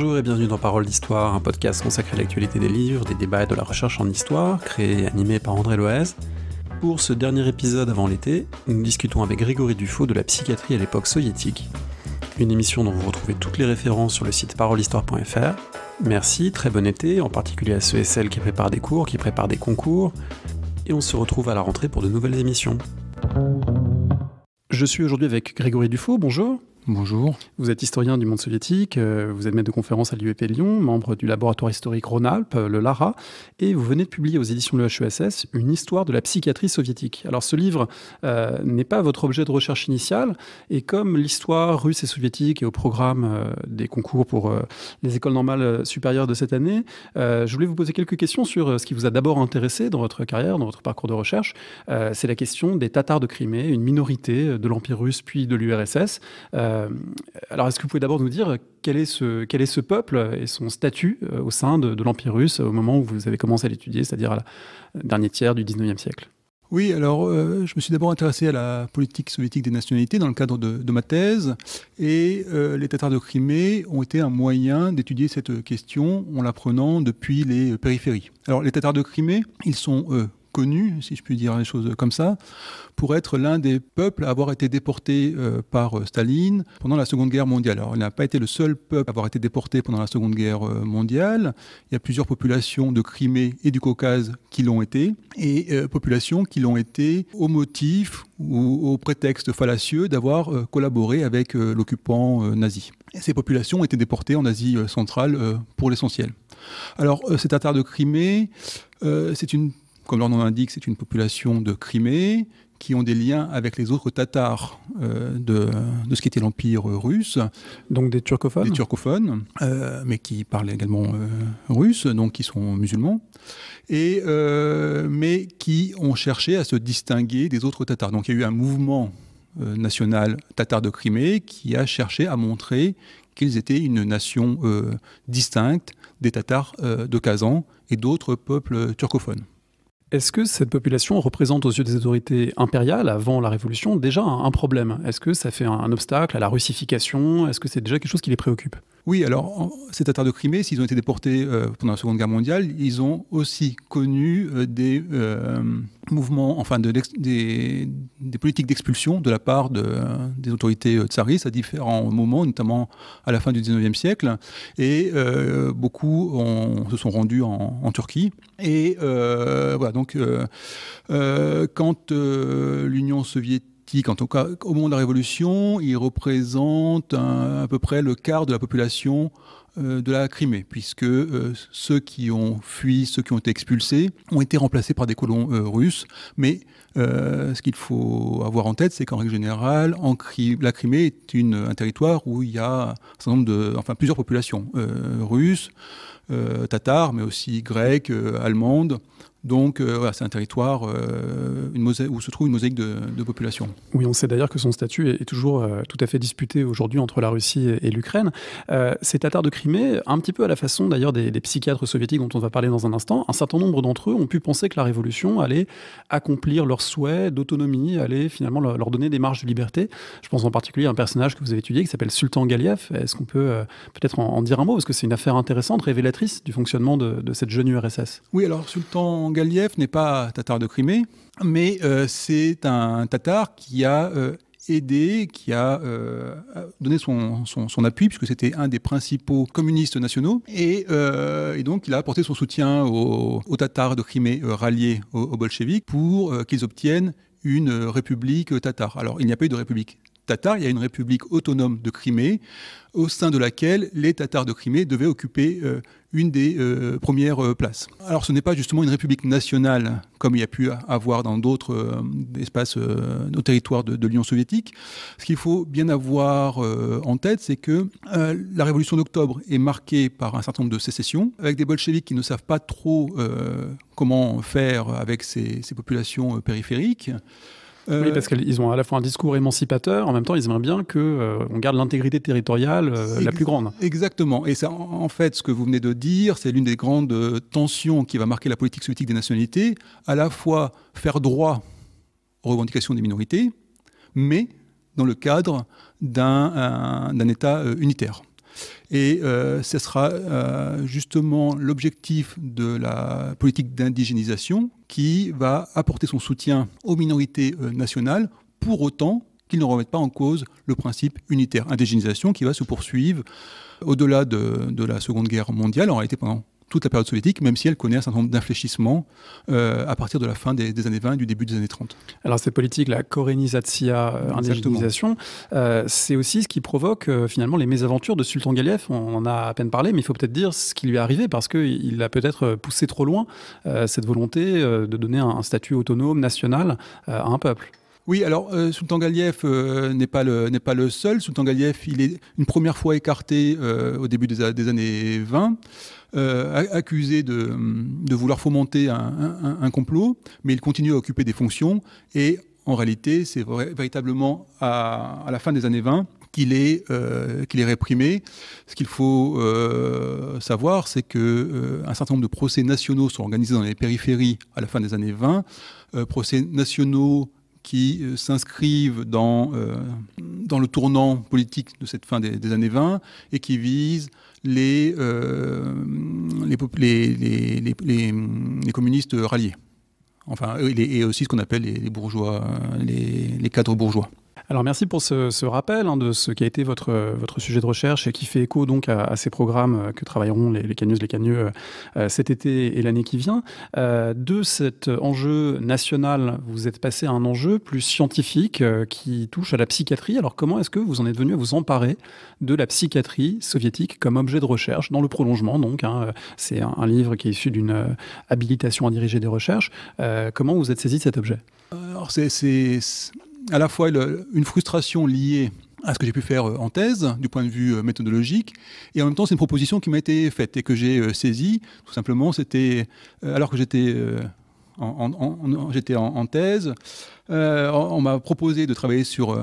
Bonjour et bienvenue dans Parole d'Histoire, un podcast consacré à l'actualité des livres, des débats et de la recherche en histoire, créé et animé par André Loez. Pour ce dernier épisode avant l'été, nous discutons avec Grégory Dufaux de la psychiatrie à l'époque soviétique. Une émission dont vous retrouvez toutes les références sur le site parolehistoire.fr. Merci, très bon été, en particulier à ceux et celles qui préparent des cours, qui préparent des concours. Et on se retrouve à la rentrée pour de nouvelles émissions. Je suis aujourd'hui avec Grégory Dufaux, bonjour. Bonjour. Vous êtes historien du monde soviétique, euh, vous êtes maître de conférence à l'UEP Lyon, membre du laboratoire historique Rhône-Alpes, euh, le LARA, et vous venez de publier aux éditions de l'EHESS une histoire de la psychiatrie soviétique. Alors ce livre euh, n'est pas votre objet de recherche initiale, et comme l'histoire russe et soviétique est au programme des concours pour les écoles normales supérieures de cette année, je voulais vous poser quelques questions sur ce qui vous a d'abord intéressé dans votre carrière, dans votre parcours de recherche. C'est la question des Tatars de Crimée, une minorité de l'Empire russe puis de l'URSS. Euh, alors, est-ce que vous pouvez d'abord nous dire quel est, ce, quel est ce peuple et son statut euh, au sein de, l'Empire russe au moment où vous avez commencé à l'étudier, c'est-à-dire à la dernière tiers du 19e siècle oui, alors euh, je me suis d'abord intéressé à la politique soviétique des nationalités dans le cadre de, ma thèse, et les Tatars de Crimée ont été un moyen d'étudier cette question en l'apprenant depuis les périphéries. Alors les Tatars de Crimée, ils sont eux connu, si je puis dire les choses comme ça, pour être l'un des peuples à avoir été déporté euh, par euh, Staline pendant la Seconde Guerre mondiale. Alors, il n'a pas été le seul peuple à avoir été déporté pendant la Seconde Guerre euh, mondiale. Il y a plusieurs populations de Crimée et du Caucase qui l'ont été, et populations qui l'ont été au motif ou au prétexte fallacieux d'avoir collaboré avec l'occupant nazi. ces populations ont été déportées en Asie centrale pour l'essentiel. Alors, cet attard de Crimée, c'est une comme leur nom l'indique, c'est une population de Crimée qui ont des liens avec les autres Tatars euh, de, ce qui était l'Empire russe. Donc des turcophones Des turcophones, euh, mais qui parlent également euh, russe, donc qui sont musulmans, et, mais qui ont cherché à se distinguer des autres Tatars. Donc il y a eu un mouvement national tatar de Crimée qui a cherché à montrer qu'ils étaient une nation distincte des Tatars de Kazan et d'autres peuples turcophones. Est-ce que cette population représente aux yeux des autorités impériales, avant la Révolution, déjà un, problème Est-ce que ça fait un obstacle à la russification Est-ce que c'est déjà quelque chose qui les préoccupe oui, alors ces Tatars de Crimée, s'ils ont été déportés euh, pendant la Seconde Guerre mondiale, ils ont aussi connu euh, des euh, mouvements, enfin de des, des, politiques d'expulsion de la part de, des autorités tsaristes à différents moments, notamment à la fin du XIXe siècle. Et beaucoup se sont rendus en Turquie. Et voilà, donc quand l'Union soviétique en tout cas au moment de la Révolution, il représente à peu près le quart de la population euh, de la Crimée, puisque euh, ceux qui ont fui, ceux qui ont été expulsés, ont été remplacés par des colons euh, russes. Mais ce qu'il faut avoir en tête, c'est qu'en règle générale, la Crimée est un territoire où il y a un nombre de, enfin, plusieurs populations russes, tatars, mais aussi grecques, allemandes. Donc euh, voilà, c'est un territoire euh, une où se trouve une mosaïque de, de population. Oui, on sait d'ailleurs que son statut est, toujours euh, tout à fait disputé aujourd'hui entre la Russie et, l'Ukraine. ces Tatars de Crimée, un petit peu à la façon d'ailleurs des, psychiatres soviétiques dont on va parler dans un instant, un certain nombre d'entre eux ont pu penser que la révolution allait accomplir leur souhait d'autonomie, allait finalement leur, donner des marges de liberté. Je pense en particulier à un personnage que vous avez étudié qui s'appelle Sultan Galiev. Est-ce qu'on peut peut-être en, dire un mot Parce que c'est une affaire intéressante, révélatrice du fonctionnement de, de cette jeune URSS. Oui, alors Sultan Galiev n'est pas tatar de Crimée, mais euh, c'est un tatar qui a euh, aidé, qui a euh, donné son, appui, puisque c'était un des principaux communistes nationaux. Et, donc, il a apporté son soutien aux, Tatars de Crimée ralliés aux, bolcheviks pour qu'ils obtiennent une république tatare. Alors, il n'y a pas eu de république Tatar, il y a une république autonome de Crimée, au sein de laquelle les Tatars de Crimée devaient occuper une des euh, premières euh, places. Alors ce n'est pas justement une république nationale comme il y a pu avoir dans d'autres euh, espaces, au nos territoires de, l'Union soviétique. Ce qu'il faut bien avoir en tête, c'est que la révolution d'octobre est marquée par un certain nombre de sécessions, avec des bolcheviks qui ne savent pas trop comment faire avec ces populations périphériques. Euh, oui, parce qu'ils ont à la fois un discours émancipateur, en même temps, ils aimeraient bien que euh, garde l'intégrité territoriale euh, la plus grande. Exactement. Et ça, en fait, ce que vous venez de dire, c'est l'une des grandes tensions qui va marquer la politique soviétique des nationalités, à la fois faire droit aux revendications des minorités, mais dans le cadre d'un État unitaire. Et euh, ce sera euh, justement l'objectif de la politique d'indigénisation qui va apporter son soutien aux minorités euh, nationales pour autant qu'ils ne remettent pas en cause le principe unitaire. Indigénisation qui va se poursuivre au-delà de, la Seconde Guerre mondiale, en réalité pendant toute la période soviétique, même si elle connaît un certain nombre d'infléchissements euh, à partir de la fin des, années 20 et du début des années 30. Alors cette politique, la korenizatsiya euh, indigénisation, euh, c'est aussi ce qui provoque finalement les mésaventures de Sultan Galiev. On en a à peine parlé, mais il faut peut-être dire ce qui lui est arrivé parce qu'il a peut-être poussé trop loin cette volonté de donner un, statut autonome, national à un peuple. Oui, alors Sultan Galiev n'est pas le n'est pas le seul. Sultan Galiev, il est une première fois écarté au début des, des années 20. Euh, accusé de, vouloir fomenter un, complot, mais il continue à occuper des fonctions. Et en réalité, c'est véritablement à, la fin des années 20 qu'il est, euh, est réprimé. Ce qu'il faut euh, savoir, c'est qu'un un certain nombre de procès nationaux sont organisés dans les périphéries à la fin des années 20. procès nationaux qui s'inscrivent dans, dans le tournant politique de cette fin des, des années 20 et qui visent euh, les, communistes ralliés enfin, et aussi ce qu'on appelle les, bourgeois, euh, les, les cadres bourgeois. Alors merci pour ce, rappel hein, de ce qui a été votre, votre sujet de recherche et qui fait écho donc à, ces programmes euh, que travailleront les, les les Cagneux euh, euh, cet été et l'année qui vient. de cet enjeu national, vous êtes passé à un enjeu plus scientifique qui touche à la psychiatrie. Alors comment est-ce que vous en êtes venu à vous emparer de la psychiatrie soviétique comme objet de recherche dans le prolongement donc hein, C'est un, un, livre qui est issu d'une habilitation à diriger des recherches. comment vous êtes saisi de cet objet alors, c'est à la fois une frustration liée à ce que j'ai pu faire euh, en thèse du point de vue euh, méthodologique. Et en même temps, c'est une proposition qui m'a été faite et que j'ai euh, saisie. Tout simplement, c'était alors que j'étais en, j'étais en, thèse, on m'a proposé de travailler sur,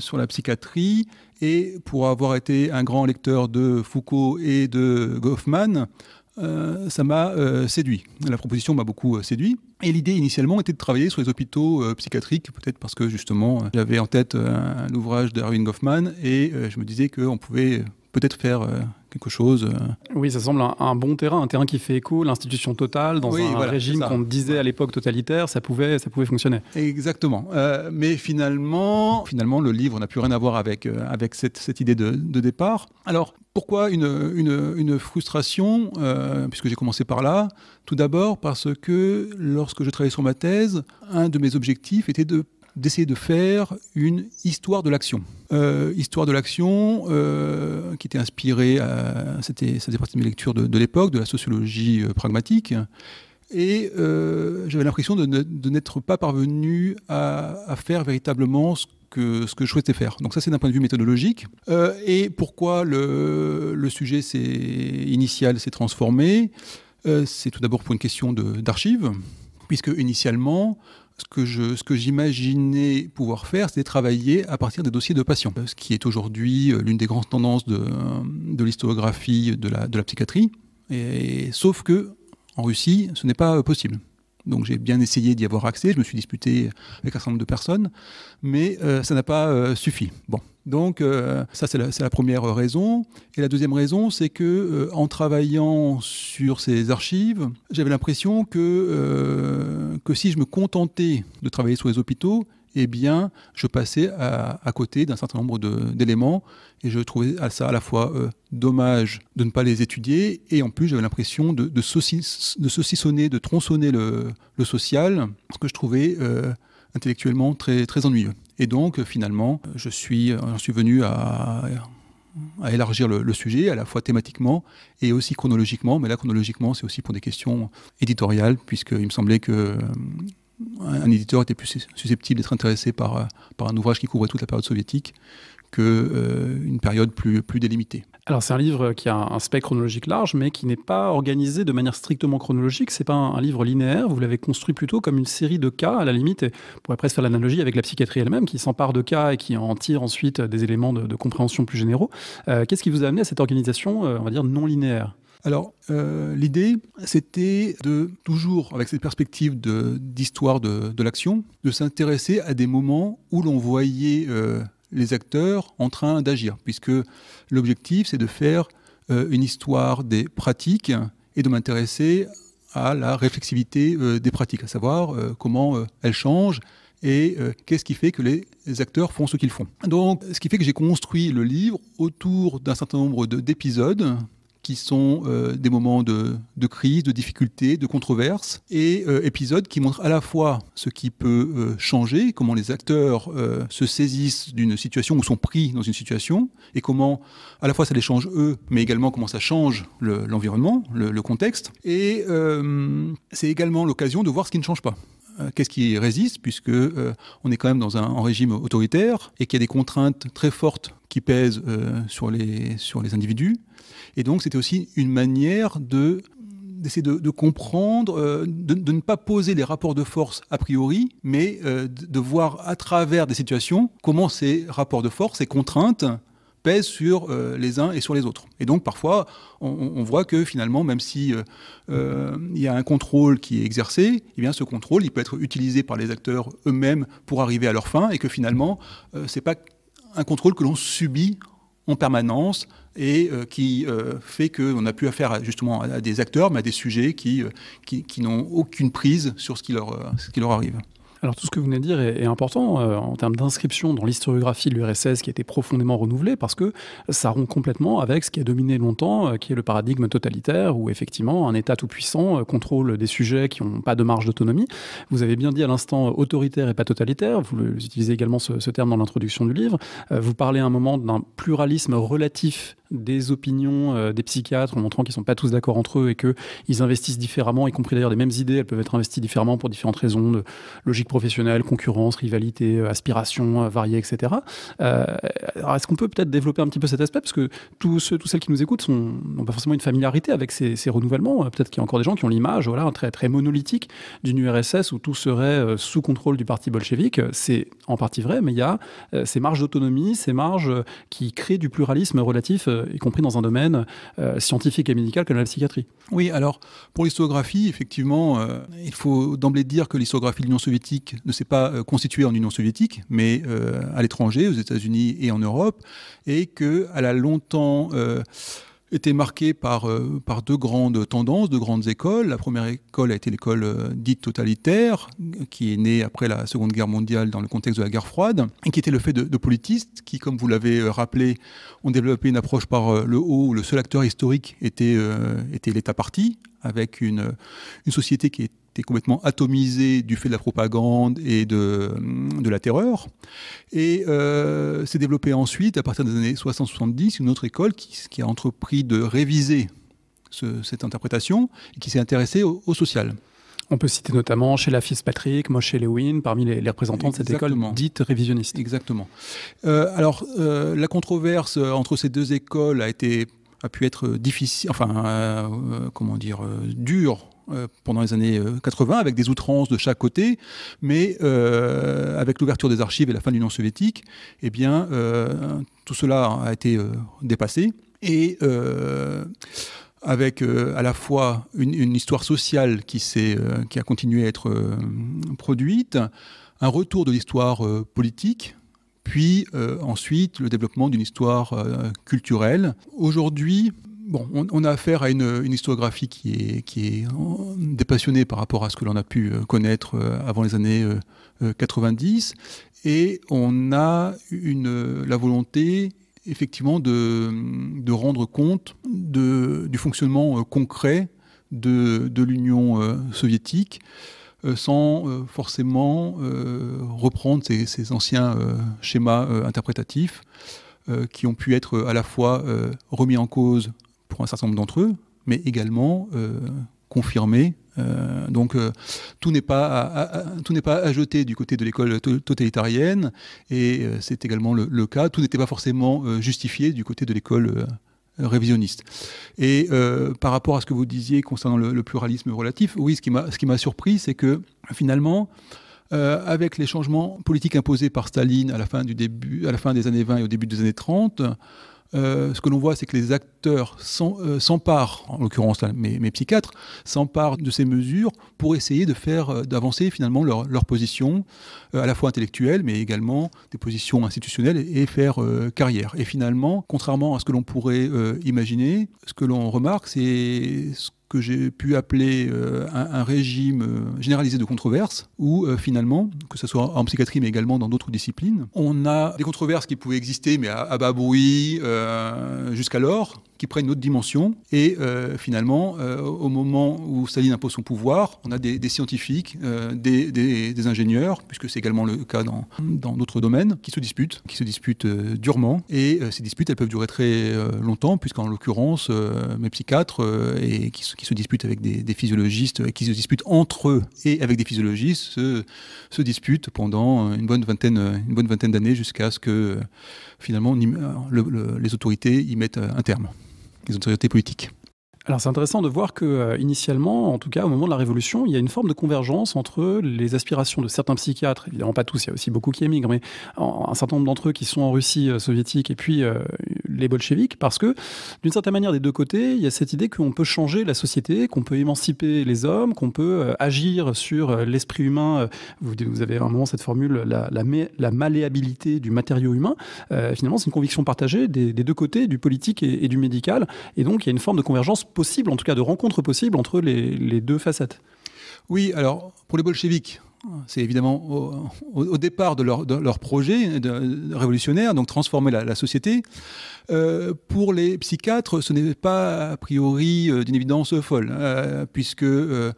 sur la psychiatrie. Et pour avoir été un grand lecteur de Foucault et de Goffman, euh, ça m'a euh, séduit. La proposition m'a beaucoup euh, séduit. Et l'idée initialement était de travailler sur les hôpitaux psychiatriques, peut-être parce que justement j'avais en tête un ouvrage d'Erwin Goffman et je me disais qu'on pouvait peut-être faire chose. Euh. Oui, ça semble un, bon terrain, un terrain qui fait écho. L'institution totale, dans un régime qu'on disait à l'époque totalitaire, ça pouvait, ça pouvait fonctionner. Exactement. Euh, mais finalement, finalement, le livre n'a plus rien à voir avec, euh, avec cette, idée de, départ. Alors, pourquoi une, frustration Puisque j'ai commencé par là. Tout d'abord parce que lorsque je travaillais sur ma thèse, un de mes objectifs était de d'essayer de faire une histoire de l'action. Euh, histoire de l'action euh, qui était inspirée, c'était, ça faisait partie de mes lectures de, l'époque, de la sociologie euh, pragmatique. Et j'avais l'impression de, n'être pas parvenu à, faire véritablement ce que, ce que je souhaitais faire. Donc ça, c'est d'un point de vue méthodologique. et pourquoi le, le sujet c'est, initial s'est transformé C'est tout d'abord pour une question de, d'archives, puisque initialement, ce que j'imaginais pouvoir faire, c'est travailler à partir des dossiers de patients, euh, ce qui est aujourd'hui euh, l'une des grandes tendances de, euh, l'historiographie de la, psychiatrie. Et, sauf que en Russie, ce n'est pas possible. Donc j'ai bien essayé d'y avoir accès, je me suis disputé avec un certain nombre de personnes, mais ça n'a pas suffi. Bon, donc euh, ça c'est la, première raison. Et la deuxième raison c'est que euh, en travaillant sur ces archives, j'avais l'impression que, euh, que si je me contentais de travailler sur les hôpitaux, eh bien je passais à, côté d'un certain nombre d'éléments et je trouvais ça à la fois dommage de ne pas les étudier et en plus j'avais l'impression de, de, de, saucissonner, de tronçonner le, le, social, ce que je trouvais intellectuellement très, très ennuyeux. Et donc, finalement, je suis, venu à, élargir le, sujet, à la fois thématiquement et aussi chronologiquement. Mais là, chronologiquement, c'est aussi pour des questions éditoriales, puisqu'il me semblait que euh, un éditeur était plus susceptible d'être intéressé euh, par, un ouvrage qui couvrait toute la période soviétique qu'une euh, période plus délimitée. Alors c'est un livre qui a un spectre chronologique large, mais qui n'est pas organisé de manière strictement chronologique. C'est pas un, livre linéaire. Vous l'avez construit plutôt comme une série de cas, à la limite. Et on pourrait presque faire l'analogie avec la psychiatrie elle-même, qui s'empare de cas et qui en tire ensuite des éléments de, compréhension plus généraux. Euh, qu'est-ce qui vous a amené à cette organisation, euh, on va dire non linéaire alors, euh, l'idée, c'était de, toujours avec cette perspective d'histoire de, de l'action, de s'intéresser à des moments où l'on voyait les acteurs en train d'agir, puisque l'objectif, c'est de faire euh, une histoire des pratiques et de m'intéresser à la réflexivité euh, des pratiques, à savoir euh, comment elles changent et qu'est-ce qui fait que les acteurs font ce qu'ils font. Donc, ce qui fait que j'ai construit le livre autour d'un certain nombre d'épisodes qui sont euh, des moments de, crise, de difficultés, de controverses et euh, épisodes qui montrent à la fois ce qui peut euh, changer, comment les acteurs se saisissent d'une situation ou sont pris dans une situation, et comment à la fois ça les change eux, mais également comment ça change l'environnement, le, contexte. Et c'est également l'occasion de voir ce qui ne change pas. Euh, qu'est-ce qui résiste, puisque euh, on est quand même dans un, régime autoritaire et qu'il y a des contraintes très fortes qui pèsent euh, sur, les, sur les individus. Et donc c'était aussi une manière de d'essayer de, comprendre, de, ne pas poser les rapports de force a priori, mais de, de voir à travers des situations comment ces rapports de force, ces contraintes, pèse sur euh, les uns et sur les autres. Et donc parfois, on, voit que finalement, même si euh, euh, il y a un contrôle qui est exercé, eh bien ce contrôle, il peut être utilisé par les acteurs eux-mêmes pour arriver à leur fin, et que finalement, c'est pas un contrôle que l'on subit en permanence et qui fait qu'on n'a plus affaire justement à des acteurs, mais à des sujets qui, qui, qui n'ont aucune prise sur ce qui leur, ce qui leur arrive. Alors tout ce que vous venez de dire est, important euh, en termes d'inscription dans l'historiographie de l'URSS qui a été profondément renouvelée parce que ça rompt complètement avec ce qui a dominé longtemps, euh, qui est le paradigme totalitaire où effectivement un État tout-puissant euh, contrôle des sujets qui n'ont pas de marge d'autonomie. Vous avez bien dit à l'instant autoritaire et pas totalitaire, vous, utilisez également ce, terme dans l'introduction du livre, vous parlez à un moment d'un pluralisme relatif des opinions des psychiatres en montrant qu'ils ne sont pas tous d'accord entre eux et qu'ils investissent différemment, y compris d'ailleurs des mêmes idées, elles peuvent être investies différemment pour différentes raisons de logique professionnels, concurrence, rivalité, euh, aspiration euh, variée, etc. Euh, est-ce qu'on peut peut-être développer un petit peu cet aspect Parce que tous ceux, tous celles qui nous écoutent n'ont pas forcément une familiarité avec ces, renouvellements. Peut-être qu'il y a encore des gens qui ont l'image voilà, très, très monolithique d'une URSS où tout serait sous contrôle du parti bolchevique. C'est en partie vrai, mais il y a ces marges d'autonomie, ces marges qui créent du pluralisme relatif, y compris dans un domaine scientifique et médical comme la psychiatrie. Oui, alors pour l'historiographie, effectivement, il faut d'emblée dire que l'historiographie de l'Union soviétique ne s'est pas euh, constituée en Union soviétique, mais euh, à l'étranger, aux États-Unis et en Europe, et qu'elle a longtemps euh, été marquée par, par deux grandes tendances, deux grandes écoles. La première école a été l'école dite totalitaire, qui est née après la Seconde Guerre mondiale dans le contexte de la guerre froide, et qui était le fait de, politistes qui, comme vous l'avez rappelé, ont développé une approche par le haut où le seul acteur historique était, était l'État-parti, avec une, une société qui est était complètement atomisé du fait de la propagande et de, de la terreur. Et euh, s'est développée ensuite, à partir des années 60-70, une autre école qui, qui, a entrepris de réviser cette interprétation et qui s'est intéressée au, social. On peut citer notamment chez la moi chez Lewin, parmi les, représentants de cette école dite révisionniste. Exactement. Euh, alors, euh, la controverse entre ces deux écoles a été a pu être difficile, enfin, comment dire, dure euh, pendant les années 80, euh, avec des outrances de chaque côté, mais euh, avec l'ouverture des archives et la fin de l'Union soviétique, eh bien, tout cela a été dépassé. Et avec à la fois une, histoire sociale qui, qui, a continué à être produite, un retour de l'histoire politique, puis ensuite le développement d'une histoire culturelle. Aujourd'hui, on, a affaire à une, historiographie qui est, qui est euh, dépassionnée par rapport à ce que l'on a pu euh, connaître euh, avant les années 90. Et on a une, la volonté effectivement de, rendre compte de, du fonctionnement concret de, l'Union soviétique sans forcément reprendre ces, ces anciens schémas interprétatifs qui ont pu être à la fois remis en cause pour un certain nombre d'entre eux, mais également euh, confirmé. Euh, donc euh, tout n'est pas à, tout n'est pas à jeter du côté de l'école totalitarienne et c'est également le, cas. Tout n'était pas forcément justifié du côté de l'école révisionniste. Et par rapport à ce que vous disiez concernant le, pluralisme relatif, oui, ce qui m'a ce qui m'a surpris, c'est que finalement avec les changements politiques imposés par Staline à la, fin du début, à la fin des années 20 et au début des années 30, euh, ce que l'on voit, c'est que les acteurs euh, s'emparent, en l'occurrence mes, psychiatres, s'emparent de ces mesures pour essayer de faire euh, d'avancer finalement leur, position, à la fois intellectuelle, mais également des positions institutionnelles, et, faire carrière. Et finalement, contrairement à ce que l'on pourrait imaginer, ce que l'on remarque, c'est ce que j'ai pu appeler euh, un, régime euh, généralisé de controverses, où euh, finalement, que ce soit en psychiatrie mais également dans d'autres disciplines, on a des controverses qui pouvaient exister mais à, à bas bruit jusqu'alors, qui prennent une autre dimension. Et euh, finalement, euh, au moment où Staline impose son pouvoir, on a des, scientifiques, euh, des, ingénieurs, puisque c'est également le cas dans d'autres domaines, qui se disputent, qui se disputent durement. Et ces disputes, elles peuvent durer très longtemps, puisqu'en l'occurrence, mes psychiatres, et qui, se disputent avec des, physiologistes, qui se disputent entre eux et avec des physiologistes, se, disputent pendant une bonne vingtaine, une bonne vingtaine d'années jusqu'à ce que finalement les autorités y mettent un terme les autorités politiques. Alors c'est intéressant de voir que euh, initialement, en tout cas au moment de la Révolution, il y a une forme de convergence entre les aspirations de certains psychiatres, évidemment pas tous, il y a aussi beaucoup qui émigrent, mais un certain nombre d'entre eux qui sont en Russie euh, soviétique et puis euh, les bolcheviques, parce que d'une certaine manière des deux côtés, il y a cette idée qu'on peut changer la société, qu'on peut émanciper les hommes, qu'on peut agir sur l'esprit humain. Vous, vous, avez moment cette formule, la, la malléabilité du matériau humain. finalement, c'est une conviction partagée des, deux côtés, du politique et, et du médical, et donc il y a une forme de convergence possible, en tout cas de rencontre possible entre les, deux facettes. Oui, alors pour les bolcheviques, c'est évidemment au, départ de leur, projet révolutionnaire, donc transformer la, société. Euh, pour les psychiatres, ce n'est pas a priori euh, d'une évidence folle, euh, puisque à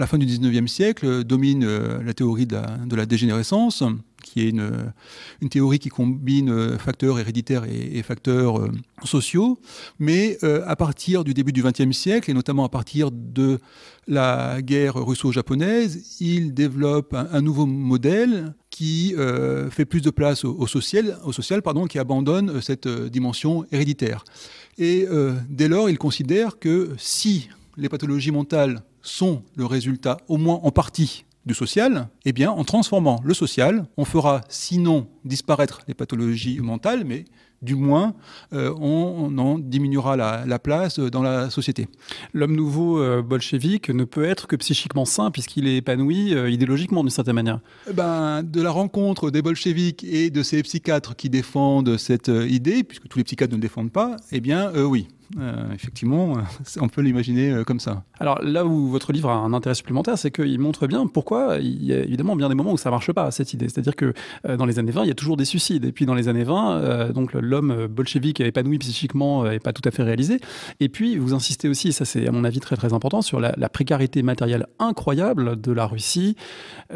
la, fin du 19e siècle domine la théorie de la dégénérescence qui est une, théorie qui combine euh, facteurs héréditaires et, facteurs euh, sociaux. Mais euh, à partir du début du XXe siècle, et notamment à partir de la guerre russo-japonaise, il développe un, nouveau modèle qui fait plus de place au, social, au social pardon, qui abandonne cette dimension héréditaire. Et dès lors, il considère que si les pathologies mentales sont le résultat, au moins en partie, du social Eh bien, en transformant le social, on fera sinon disparaître les pathologies mentales, mais du moins, euh, on, en diminuera la, place dans la société. L'homme nouveau euh, bolchevique ne peut être que psychiquement sain, puisqu'il est épanoui euh, idéologiquement d'une certaine manière. Eh ben, de la rencontre des bolcheviques et de ces psychiatres qui défendent cette idée, puisque tous les psychiatres ne défendent pas, eh bien, oui. Euh, effectivement, euh, on peut l'imaginer euh, comme ça. Alors là où votre livre a un intérêt supplémentaire, c'est qu'il montre bien pourquoi il y a évidemment bien des moments où ça marche pas, cette idée. C'est-à-dire que dans les années 20, il y a toujours des suicides. Et puis dans les années 20, donc l'homme bolchevique épanoui psychiquement n'est pas tout à fait réalisé. Et puis vous insistez aussi, et ça c'est à mon avis très très important, sur la, précarité matérielle incroyable de la Russie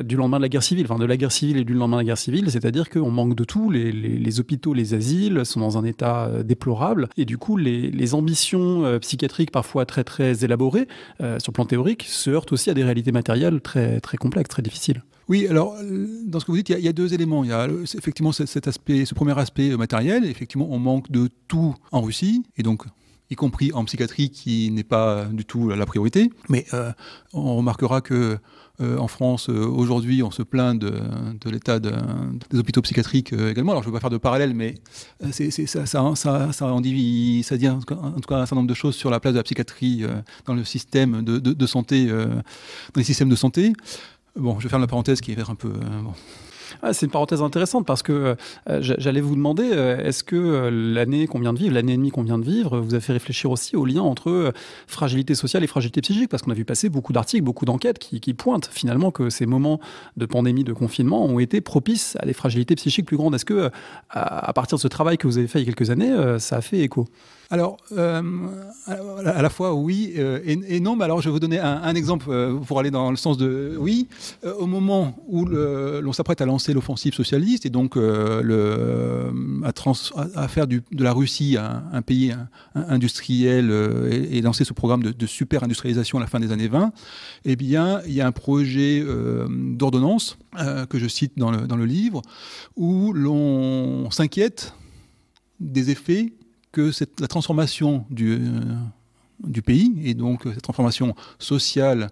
du lendemain de la guerre civile, enfin de la guerre civile et du lendemain de la guerre civile, c'est-à-dire qu'on manque de tout, les, hôpitaux, les asiles sont dans un état déplorable, et du coup les, les ambitions euh, psychiatriques parfois très très élaborées euh, sur plan théorique se heurtent aussi à des réalités matérielles très très complexes, très difficiles. Oui, alors euh, dans ce que vous dites, il y, a deux éléments. Il y a effectivement cet aspect, ce premier aspect matériel. Effectivement, on manque de tout en Russie, et donc y compris en psychiatrie qui n'est pas du tout la priorité. Mais euh, on remarquera que euh, en France, euh, aujourd'hui, on se plaint de, l'état des hôpitaux psychiatriques également. Alors, je ne veux pas faire de parallèle, mais ça, dit, en, tout cas, un certain nombre de choses sur la place de la psychiatrie dans le système de, santé, dans les systèmes de santé. Bon, je ferme la parenthèse qui est un peu. Ah, c'est une parenthèse intéressante parce que euh, euh, j'allais vous demander, euh, est-ce que l'année qu'on vient de vivre, l'année et demie qu'on vient de vivre, vous a fait réfléchir aussi au lien entre fragilité sociale et fragilité psychique Parce qu'on a vu passer beaucoup d'articles, beaucoup d'enquêtes qui, pointent finalement que ces moments de pandémie, de confinement ont été propices à des fragilités psychiques plus grandes. Est-ce que, à, partir de ce travail que vous avez fait il y a quelques années, ça a fait écho alors, euh, à la fois oui euh, et, non. Mais alors, je vais vous donner un, exemple euh, pour aller dans le sens de oui. au moment où l'on s'apprête à lancer l'offensive socialiste et donc le, à, faire de la Russie un, pays industriel et, lancer ce programme de, super-industrialisation à la fin des années 20, eh bien, il y a un projet d'ordonnance que je cite dans le livre où l'on s'inquiète des effets que la transformation euh, du, pays et donc euh, cette transformation sociale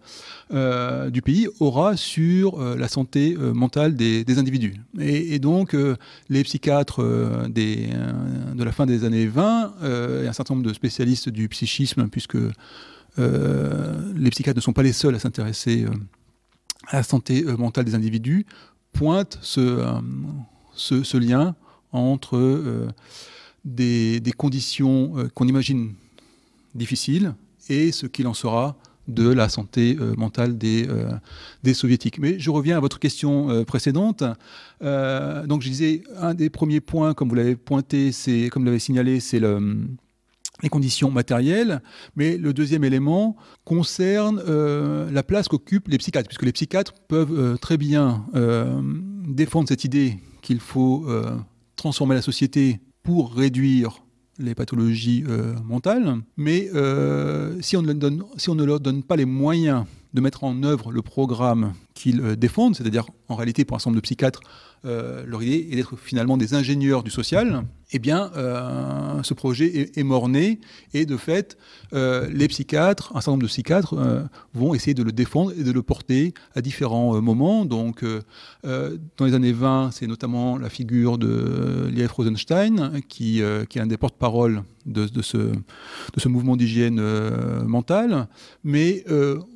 euh, du pays aura sur la santé mentale des, individus. Et, donc les psychiatres de la fin des années 20 et un certain nombre de spécialistes du psychisme, puisque les psychiatres ne sont pas les seuls à s'intéresser à la santé mentale des individus, pointent ce lien entre des, conditions euh, qu'on imagine difficiles et ce qu'il en sera de la santé euh, mentale euh, des, soviétiques. Mais je reviens à votre question précédente. donc je disais, un des premiers points, comme vous l'avez pointé, c'est, comme vous l'avez signalé, c'est les conditions matérielles. Mais le deuxième élément concerne la place qu'occupent les psychiatres, puisque les psychiatres peuvent très bien défendre cette idée qu'il faut transformer la société pour réduire les pathologies euh, mentales, mais euh, si, on ne leur donne pas les moyens de mettre en œuvre le programme qu'ils euh, défendent, c'est-à-dire en réalité pour un ensemble de psychiatres, leur idée est d'être finalement des ingénieurs du social, eh bien, euh, ce projet est, mort mort-né. et de fait, euh, les psychiatres, un certain nombre de psychiatres, euh, vont essayer de le défendre et de le porter à différents moments. Donc, dans les années 20, c'est notamment la figure de Lief Rosenstein, qui, est un des porte-parole de, ce, mouvement d'hygiène mentale. Mais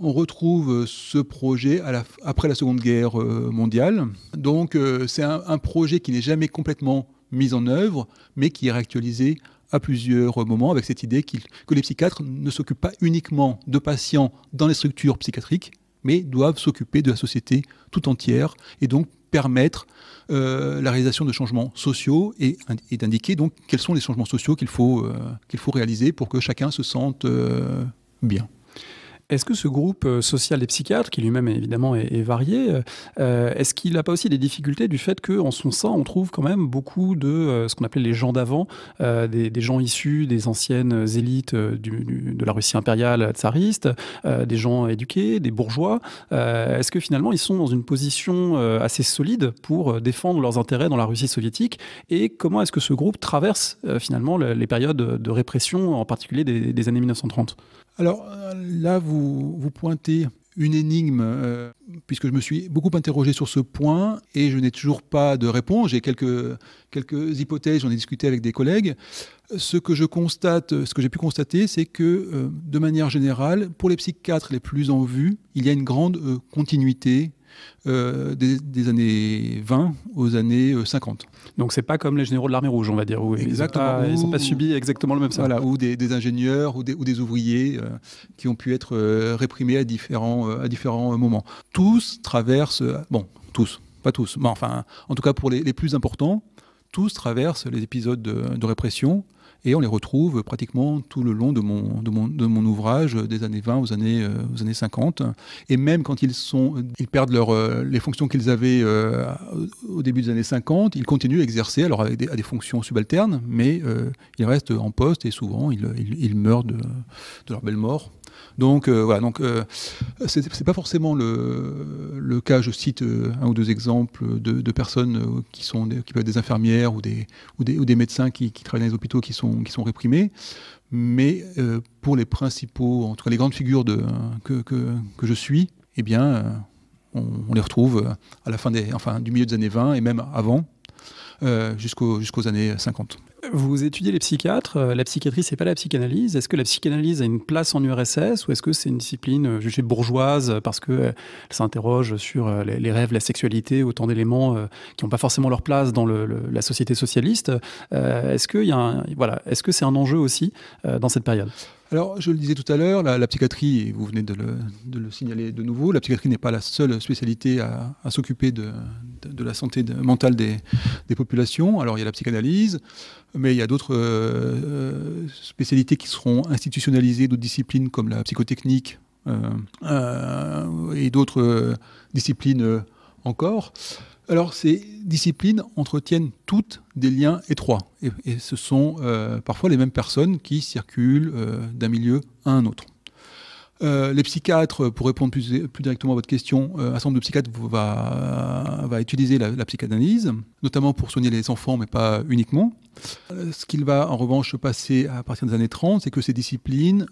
on retrouve ce projet après la Seconde Guerre mondiale. Donc, c'est un projet qui n'est jamais complètement mise en œuvre, mais qui est réactualisée à plusieurs moments avec cette idée que les psychiatres ne s'occupent pas uniquement de patients dans les structures psychiatriques, mais doivent s'occuper de la société tout entière et donc permettre euh, la réalisation de changements sociaux et, d'indiquer donc quels sont les changements sociaux qu'il faut, euh, qu'il faut réaliser pour que chacun se sente euh, bien. Est-ce que ce groupe euh, social des psychiatres, qui lui-même évidemment est, varié, euh, euh, est-ce qu'il n'a pas aussi des difficultés du fait qu'en son sein, on trouve quand même beaucoup de ce qu'on appelait les gens d'avant, des, gens issus des anciennes élites de la Russie impériale tsariste, des gens éduqués, des bourgeois Est-ce que finalement ils sont dans une position assez solide pour défendre leurs intérêts dans la Russie soviétique Et comment est-ce que ce groupe traverse finalement les périodes de répression, en particulier des années 1930 alors euh, là, vous, pointez une énigme, euh, puisque je me suis beaucoup interrogé sur ce point et je n'ai toujours pas de réponse. J'ai quelques, quelques hypothèses, j'en ai discuté avec des collègues. Ce que je constate, ce que j'ai pu constater, c'est que euh, de manière générale, pour les psychiatres les plus en vue, il y a une grande continuité euh, des, années 20 aux années 50. Euh, Donc c'est pas comme les généraux de l'armée rouge, on va dire, ils n'ont pas, subi exactement le même sort. ou des, ingénieurs ou des, ou des ouvriers euh, qui ont pu être réprimés à différents, à différents moments. Tous traversent, bon, tous, pas tous, mais enfin, en tout cas pour les, plus importants, tous traversent les épisodes de répression et on les retrouve pratiquement tout le long de mon, de mon, de mon ouvrage, des années 20 aux années, euh, aux années 50. Et même quand ils, sont, ils perdent leur, euh, les fonctions qu'ils avaient euh, au début des années 50, ils continuent à exercer alors des, à des fonctions subalternes, mais ils restent en poste et souvent ils, ils, meurent de, de leur belle mort. Donc voilà, donc c'est pas forcément le, le, cas. Je cite un ou deux exemples de, de personnes qui sont qui peuvent être des infirmières ou des, ou des, ou des médecins qui, qui, travaillent dans les hôpitaux qui sont qui sont réprimés. Mais euh, pour les principaux, en tout cas les grandes figures que, je suis, eh bien, euh, on, on, les retrouve euh, à la fin des, enfin, du milieu des années 20 et même avant. Euh, jusqu'aux années 50. Vous étudiez les psychiatres. Euh, la psychiatrie, c'est pas la psychanalyse. Est-ce que la psychanalyse a une place en URSS ou est-ce que c'est une discipline euh, jugée bourgeoise parce qu'elle s'interroge sur les rêves, la sexualité, autant d'éléments qui n'ont pas forcément leur place dans la société socialiste Est-ce que c'est voilà, -ce que un enjeu aussi dans cette période alors, je le disais tout à l'heure, la, psychiatrie, et vous venez de le, signaler de nouveau, la psychiatrie n'est pas la seule spécialité à s'occuper de, de la santé mentale des, populations. Alors il y a la psychanalyse, mais il y a d'autres euh, euh, spécialités qui seront institutionnalisées, d'autres disciplines comme la psychotechnique euh, et d'autres disciplines encore. Alors ces disciplines entretiennent toutes des liens étroits et ce sont parfois les mêmes personnes qui circulent d'un milieu à un autre. Euh, les psychiatres, euh, pour répondre plus, directement à votre question, euh, un certain de psychiatres va, va utiliser la, psychanalyse, notamment pour soigner les enfants, mais pas uniquement. ce qu'il va en revanche passer à partir des années 30, c'est que ces disciplines,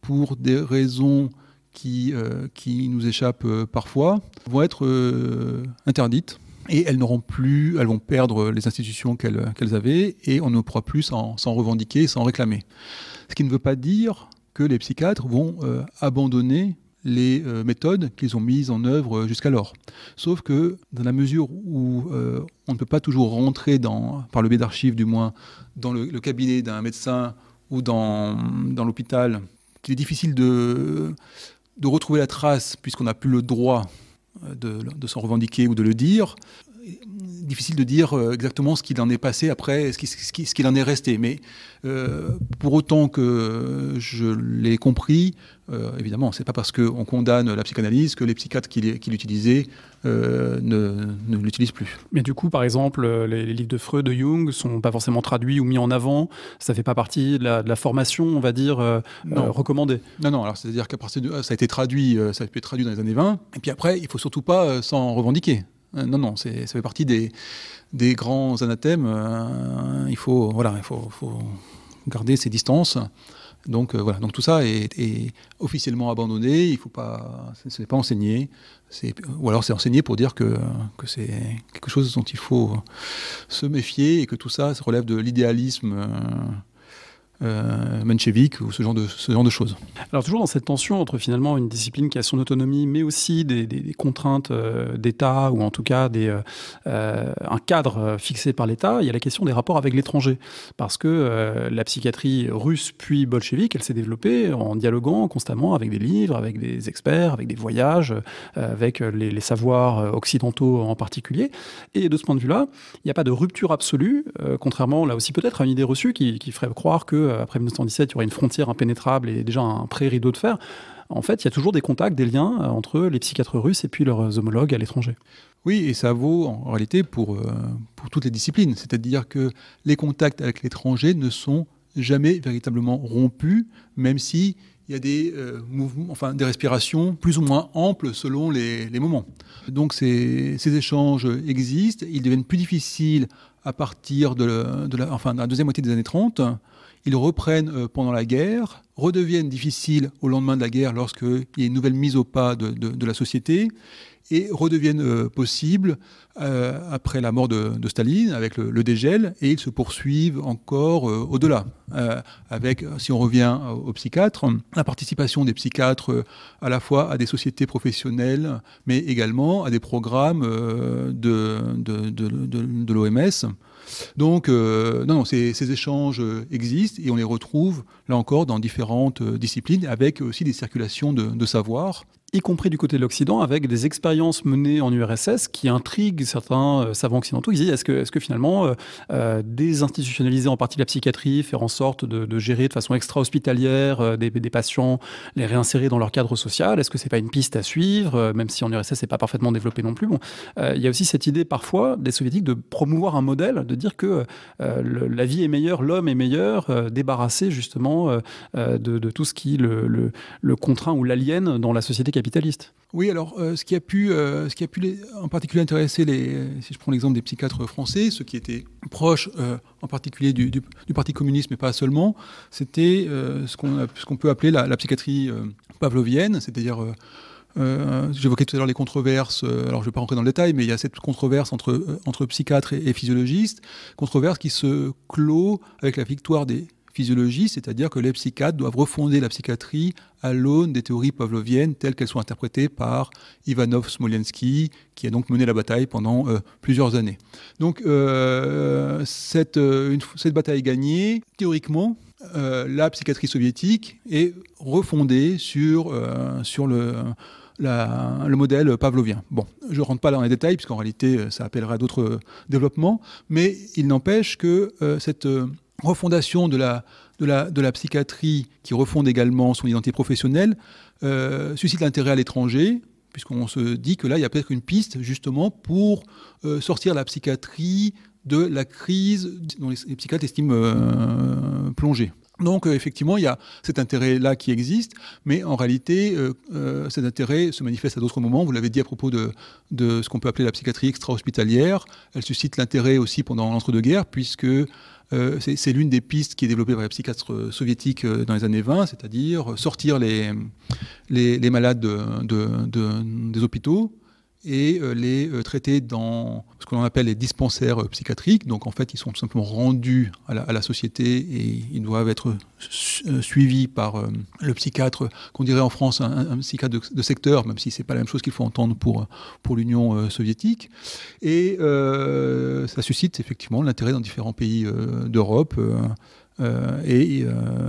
pour des raisons qui, nous échappent parfois, vont être interdites. Et elles n'auront plus, elles vont perdre les institutions qu'elles avaient, et on ne pourra plus s'en revendiquer, s'en réclamer. Ce qui ne veut pas dire que les psychiatres vont euh, abandonner les euh, méthodes qu'ils ont mises en œuvre euh, jusqu'alors. Sauf que dans la mesure où on ne peut pas toujours rentrer, dans, par le biais d'archives du moins, dans le, cabinet d'un médecin ou dans, l'hôpital, qu'il est difficile de, retrouver la trace puisqu'on n'a plus le droit de s'en revendiquer ou de le dire, difficile de dire euh, exactement ce qu'il en est passé après, ce qu'il en est resté. Mais euh, pour autant que je l'ai compris, euh, évidemment, c'est pas parce qu'on condamne la psychanalyse que les psychiatres qui, l'utilisaient ne, l'utilisent plus. Mais du coup, par exemple, les, livres de Freud, de Jung sont pas forcément traduits ou mis en avant. Ça fait pas partie de la, formation, on va dire, non. recommandée. Non, non. Alors, c'est-à-dire que ça a été traduit, ça a été traduit dans les années 20. Et puis après, il faut surtout pas s'en revendiquer. Euh, non, non, ça fait partie des, des grands anathèmes. Euh, il faut, voilà, il faut, faut garder ses distances. Donc euh, voilà, donc tout ça est, officiellement abandonné. Il faut pas, ce n'est pas enseigné. Ou alors c'est enseigné pour dire que, que c'est quelque chose dont il faut se méfier et que tout ça, ça relève de l'idéalisme euh, ou ce genre, de, ce genre de choses. Alors toujours dans cette tension entre finalement une discipline qui a son autonomie, mais aussi des, contraintes euh, d'État ou en tout cas des, euh, euh, un cadre fixé par l'État, il y a la question des rapports avec l'étranger. Parce que la psychiatrie russe puis bolchevique, elle s'est développée en dialoguant constamment avec des livres, avec des experts, avec des voyages, avec les, savoirs occidentaux en particulier. Et de ce point de vue-là, il n'y a pas de rupture absolue, contrairement là aussi peut-être à une idée reçue qui ferait croire que euh, après 1917, il y aurait une frontière impénétrable et déjà un pré-rideau de fer. En fait, il y a toujours des contacts, des liens euh, entre les psychiatres russes et puis leurs euh, homologues à l'étranger. Oui, et ça vaut en réalité pour, pour toutes les disciplines. C'est-à-dire que les contacts avec l'étranger ne sont jamais véritablement rompus, même si il y a des mouvements, enfin des respirations plus ou moins amples selon les, moments. Donc ces, ces, échanges existent, ils deviennent plus difficiles à partir de enfin, de la deuxième moitié des années 30 ils reprennent euh, pendant la guerre, redeviennent difficiles au lendemain de la guerre lorsqu'il y a une nouvelle mise au pas de, la société, et redeviennent euh, possibles euh, après la mort de, Staline avec le, dégel, et ils se poursuivent encore au-delà. avec, si on revient aux psychiatres, la participation des psychiatres à la fois à des sociétés professionnelles, mais également à des programmes de l'OMS donc, euh, non, ces, échanges euh, existent et on les retrouve, là encore, dans différentes euh, disciplines, avec aussi des circulations de, de savoir y compris du côté de l'Occident, avec des expériences menées en URSS qui intriguent certains euh, savants occidentaux. Ils disent est-ce que, est que, finalement, euh, euh, désinstitutionnaliser en partie la psychiatrie, faire en sorte de, gérer de façon extra-hospitalière euh, des, patients, les réinsérer dans leur cadre social, est-ce que c'est pas une piste à suivre, même si en URSS c'est pas parfaitement développé non plus bon, Il y a aussi cette idée parfois des soviétiques de promouvoir un modèle, de dire que la vie est meilleure, l'homme est meilleur, débarrassé justement de, tout ce qui le, le, le contraint ou l'aliène dans la société capitaliste. Oui, alors euh, ce qui a pu, euh, ce qui a pu en particulier intéresser les, si je prends l'exemple des psychiatres français, ceux qui étaient proches euh, en particulier du, parti communiste, mais pas seulement, c'était ce qu'on qu'on peut appeler la, psychiatrie pavlovienne, c'est-à-dire J'évoquais tout à l'heure les controverses, alors je ne vais pas rentrer dans le détail, mais il y a cette controverse entre, entre psychiatres et, et physiologistes, controverse qui se clôt avec la victoire des, physiologie, c'est-à-dire que les psychiatres doivent refonder la psychiatrie à l'aune des théories pavloviennes telles qu'elles sont interprétées par Ivanov Smolensky, qui a donc mené la bataille pendant euh, plusieurs années. Donc euh, cette, euh, une, cette bataille gagnée, théoriquement, la psychiatrie soviétique est refondée sur, sur le, le, modèle pavlovien. Bon, je ne rentre pas dans les détails, puisqu'en réalité, ça appellera d'autres développements, mais il n'empêche que cette refondation de la, de la psychiatrie, qui refonde également son identité professionnelle, euh, suscite l'intérêt à l'étranger, puisqu'on se dit que là, il y a peut-être une piste justement pour euh, sortir la psychiatrie de la crise dont les, psychiatres estiment euh, plongée. Donc effectivement, il y a cet intérêt-là qui existe, mais en réalité, cet intérêt se manifeste à d'autres moments. Vous l'avez dit à propos de, de ce qu'on peut appeler la psychiatrie extra-hospitalière. Elle suscite l'intérêt aussi pendant l'entre-deux-guerres, puisque euh, c'est l'une des pistes qui est développée par les psychiatres euh, soviétiques euh, dans les années 20, c'est-à-dire sortir les, malades des hôpitaux et euh, les euh, traiter dans ce que l'on appelle les dispensaires euh, psychiatriques. Donc en fait, ils sont tout simplement rendus à la, société et ils doivent être suivis par le psychiatre, qu'on dirait en France un, psychiatre de, secteur, même si c'est pas la même chose qu'il faut entendre pour, pour l'Union soviétique. Et ça suscite effectivement l'intérêt dans différents pays d'Europe. et il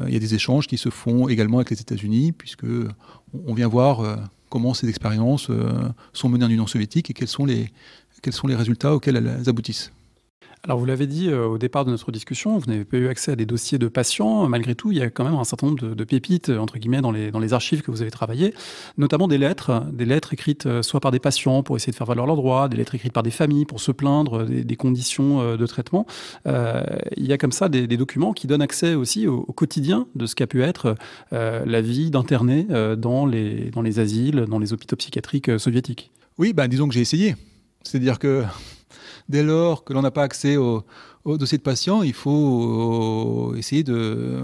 y a des échanges qui se font également avec les États-Unis, puisque vient voir comment ces expériences euh, sont menées en Union soviétique et quels sont les, quels sont les résultats auxquels elles aboutissent. Alors vous l'avez dit euh, au départ de notre discussion, vous n'avez pas eu accès à des dossiers de patients. Malgré tout, il y a quand même un certain nombre de, pépites, entre guillemets, dans les, dans les archives que vous avez travaillées, notamment des lettres, des lettres écrites euh, soit par des patients pour essayer de faire valoir leurs droits, des lettres écrites par des familles pour se plaindre euh, des, conditions de traitement. il y a comme ça des, documents qui donnent accès aussi au, quotidien de ce qu'a pu être la vie d'internés dans, les, dans les asiles, dans les hôpitaux psychiatriques soviétiques. Oui, ben disons que j'ai essayé. C'est-à-dire que dès lors que l'on n'a pas accès aux dossiers dossier de patients, il faut euh, essayer de,